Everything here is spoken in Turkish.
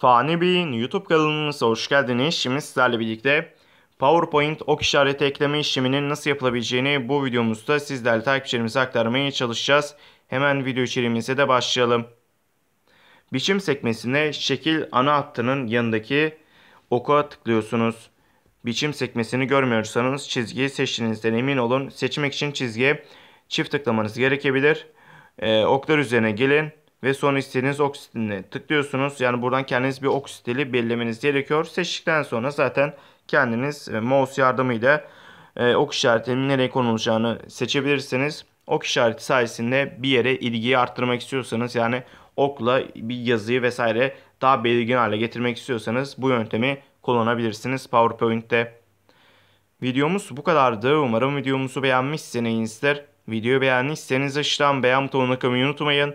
Fani Bey'in YouTube kanalımıza hoş geldiniz. Şimdi sizlerle birlikte PowerPoint ok işareti ekleme işleminin nasıl yapılabileceğini bu videomuzda sizlerle takipçilerimize aktarmaya çalışacağız. Hemen video içeriğimize de başlayalım. Biçim sekmesine şekil ana hattının yanındaki oku tıklıyorsunuz. Biçim sekmesini görmüyorsanız çizgiyi seçtiğinizden emin olun. Seçmek için çizgiye çift tıklamanız gerekebilir. Ee, oklar üzerine gelin ve son istediğiniz oksitini tıklıyorsunuz. Yani buradan kendiniz bir oksitili belirlemeniz gerekiyor. Seçtikten sonra zaten kendiniz e, mouse yardımıyla e, ok işaretinin nereye konulacağını seçebilirsiniz. Ok işareti sayesinde bir yere ilgiyi arttırmak istiyorsanız yani okla bir yazıyı vesaire daha belirgin hale getirmek istiyorsanız bu yöntemi kullanabilirsiniz PowerPoint'te. Videomuz bu kadardı. Umarım videomuzu beğenmişsinizdir. Videoyu beğendiyseniz aşağıdan beğen butonuna koymayı unutmayın.